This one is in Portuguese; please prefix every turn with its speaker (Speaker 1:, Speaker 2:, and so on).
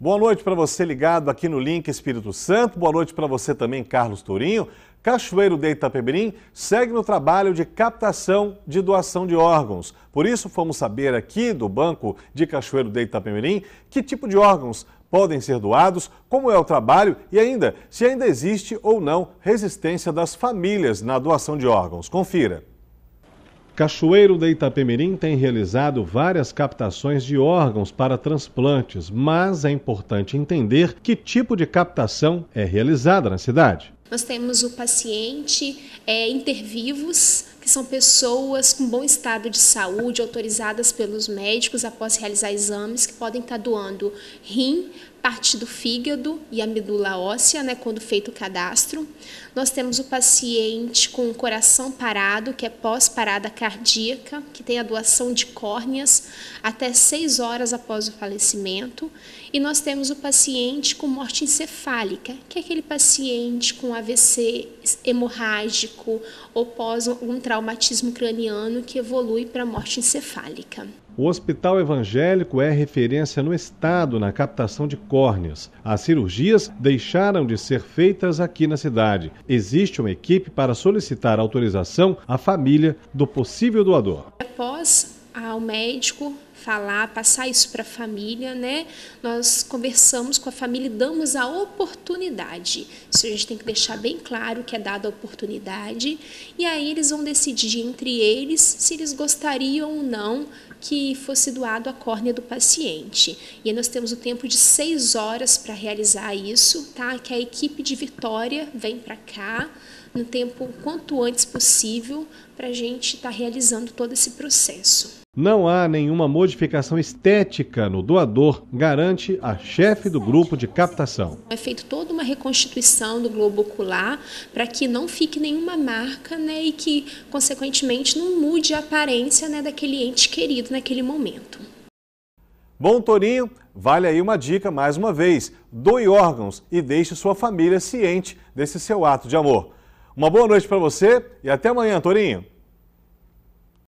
Speaker 1: Boa noite para você ligado aqui no Link Espírito Santo. Boa noite para você também, Carlos Tourinho. Cachoeiro de Itapemirim segue no trabalho de captação de doação de órgãos. Por isso, fomos saber aqui do Banco de Cachoeiro de Itapemirim que tipo de órgãos podem ser doados, como é o trabalho e ainda se ainda existe ou não resistência das famílias na doação de órgãos. Confira. Cachoeiro de Itapemirim tem realizado várias captações de órgãos para transplantes, mas é importante entender que tipo de captação é realizada na cidade.
Speaker 2: Nós temos o paciente é, intervivos, que são pessoas com bom estado de saúde, autorizadas pelos médicos após realizar exames, que podem estar doando rim, parte do fígado e a medula óssea, né, quando feito o cadastro. Nós temos o paciente com o coração parado, que é pós-parada cardíaca, que tem a doação de córneas até seis horas após o falecimento. E nós temos o paciente com morte encefálica, que é aquele paciente com AVC hemorrágico ou pós um traumatismo craniano que evolui para morte encefálica.
Speaker 1: O hospital evangélico é referência no estado na captação de córneas. As cirurgias deixaram de ser feitas aqui na cidade. Existe uma equipe para solicitar autorização à família do possível doador.
Speaker 2: Após ao médico falar, passar isso para a família, né? Nós conversamos com a família e damos a oportunidade. Isso a gente tem que deixar bem claro que é dada a oportunidade. E aí eles vão decidir entre eles se eles gostariam ou não que fosse doado a córnea do paciente. E aí nós temos o tempo de seis horas para realizar isso, tá? Que a equipe de Vitória vem para cá no tempo quanto antes possível para a gente estar tá realizando todo esse processo.
Speaker 1: Não há nenhuma modificação estética no doador, garante a chefe do grupo de captação.
Speaker 2: É feita toda uma reconstituição do globo ocular para que não fique nenhuma marca né, e que, consequentemente, não mude a aparência né, daquele ente querido naquele momento.
Speaker 1: Bom, Torinho, vale aí uma dica mais uma vez. Doe órgãos e deixe sua família ciente desse seu ato de amor. Uma boa noite para você e até amanhã, Torinho.